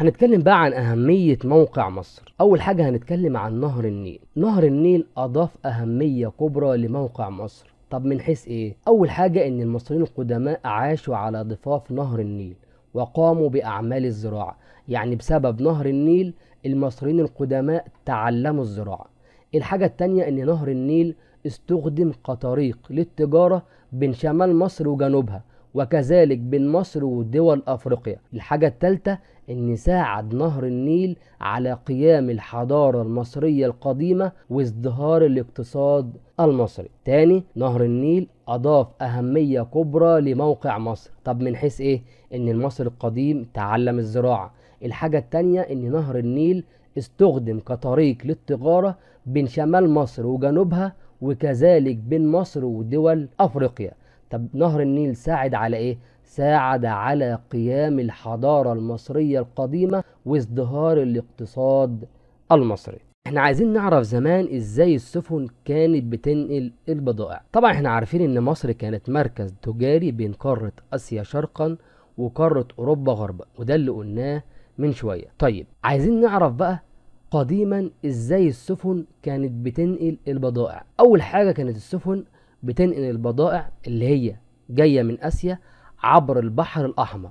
هنتكلم بقى عن أهمية موقع مصر أول حاجة هنتكلم عن نهر النيل نهر النيل أضاف أهمية كبرى لموقع مصر طب من حيث إيه؟ أول حاجة إن المصريين القدماء عاشوا على ضفاف نهر النيل وقاموا بأعمال الزراعة يعني بسبب نهر النيل المصريين القدماء تعلموا الزراعة الحاجة التانية إن نهر النيل استخدم كطريق للتجارة بين شمال مصر وجنوبها وكذلك بين مصر ودول أفريقيا الحاجة الثالثة أن ساعد نهر النيل على قيام الحضارة المصرية القديمة وازدهار الاقتصاد المصري تاني نهر النيل أضاف أهمية كبرى لموقع مصر طب من حيث إيه؟ أن المصري القديم تعلم الزراعة الحاجة التانية أن نهر النيل استخدم كطريق للتجارة بين شمال مصر وجنوبها وكذلك بين مصر ودول أفريقيا طب نهر النيل ساعد على ايه ساعد على قيام الحضارة المصرية القديمة وازدهار الاقتصاد المصري احنا عايزين نعرف زمان ازاي السفن كانت بتنقل البضائع طبعا احنا عارفين ان مصر كانت مركز تجاري بين قارة اسيا شرقا وقارة اوروبا غربا وده اللي قلناه من شوية طيب عايزين نعرف بقى قديما ازاي السفن كانت بتنقل البضائع اول حاجة كانت السفن بتنقل البضائع اللي هي جاية من آسيا عبر البحر الأحمر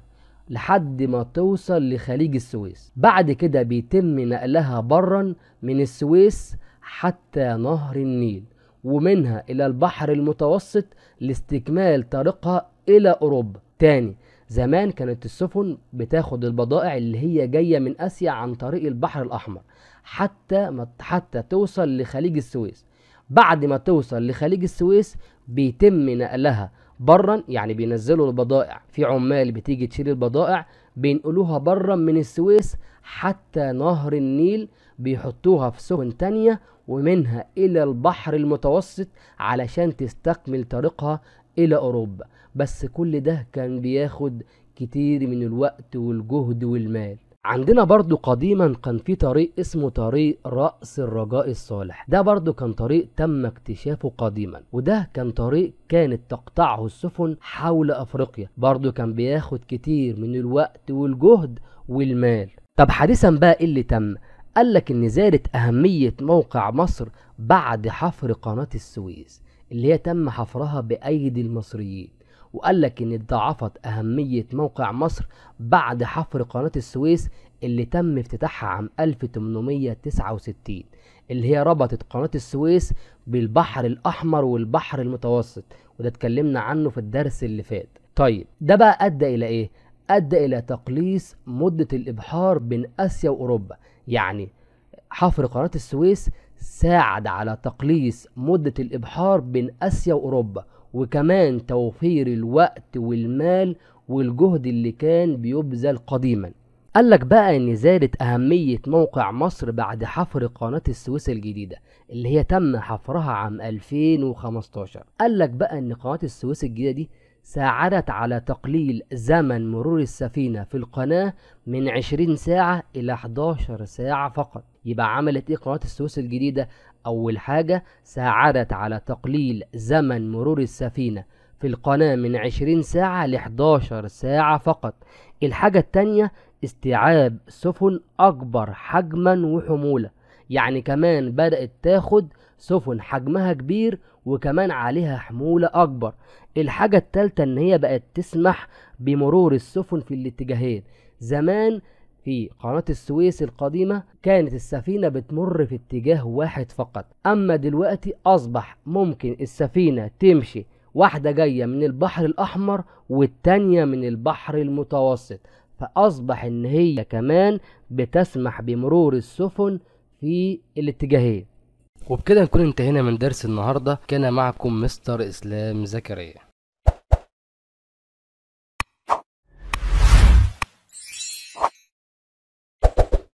لحد ما توصل لخليج السويس بعد كده بيتم نقلها برا من السويس حتى نهر النيل ومنها إلى البحر المتوسط لاستكمال طريقها إلى أوروبا تاني زمان كانت السفن بتاخد البضائع اللي هي جاية من آسيا عن طريق البحر الأحمر حتى ما حتى توصل لخليج السويس بعد ما توصل لخليج السويس بيتم نقلها برا يعني بينزلوا البضائع في عمال بتيجي تشيل البضائع بينقلوها برا من السويس حتى نهر النيل بيحطوها في سفن تانية ومنها إلى البحر المتوسط علشان تستكمل طريقها إلى أوروبا بس كل ده كان بياخد كتير من الوقت والجهد والمال عندنا برضو قديما كان في طريق اسمه طريق رأس الرجاء الصالح ده برضو كان طريق تم اكتشافه قديما وده كان طريق كانت تقطعه السفن حول أفريقيا برضو كان بياخد كتير من الوقت والجهد والمال طب حديثا بقى ايه اللي تم قال لك ان زادت اهمية موقع مصر بعد حفر قناة السويس اللي هي تم حفرها بايدي المصريين وقال لك إن اتضاعفت أهمية موقع مصر بعد حفر قناة السويس اللي تم افتتاحها عام 1869 اللي هي ربطت قناة السويس بالبحر الأحمر والبحر المتوسط وده اتكلمنا عنه في الدرس اللي فات طيب ده بقى أدى إلى إيه؟ أدى إلى تقليص مدة الإبحار بين آسيا وأوروبا يعني حفر قناة السويس ساعد على تقليص مدة الإبحار بين آسيا وأوروبا وكمان توفير الوقت والمال والجهد اللي كان بيبذل قديما قالك بقى ان زادت اهمية موقع مصر بعد حفر قناة السويس الجديدة اللي هي تم حفرها عام 2015 قالك بقى ان قناة السويس الجديدة دي ساعدت على تقليل زمن مرور السفينة في القناة من 20 ساعة إلى 11 ساعة فقط يبقى عملت إيه قناة السويس الجديدة؟ أول حاجة ساعدت على تقليل زمن مرور السفينة في القناة من 20 ساعة ل 11 ساعة فقط الحاجة التانية استيعاب سفن أكبر حجما وحمولة يعني كمان بدأت تاخد سفن حجمها كبير وكمان عليها حمولة أكبر الحاجة التالتة إن هي بقت تسمح بمرور السفن في الاتجاهين زمان في قناة السويس القديمة كانت السفينة بتمر في اتجاه واحد فقط أما دلوقتي أصبح ممكن السفينة تمشي واحدة جاية من البحر الأحمر والتانية من البحر المتوسط فأصبح إن هي كمان بتسمح بمرور السفن في الاتجاهية وبكده نكون انتهينا من درس النهاردة كان معكم مستر إسلام زكريا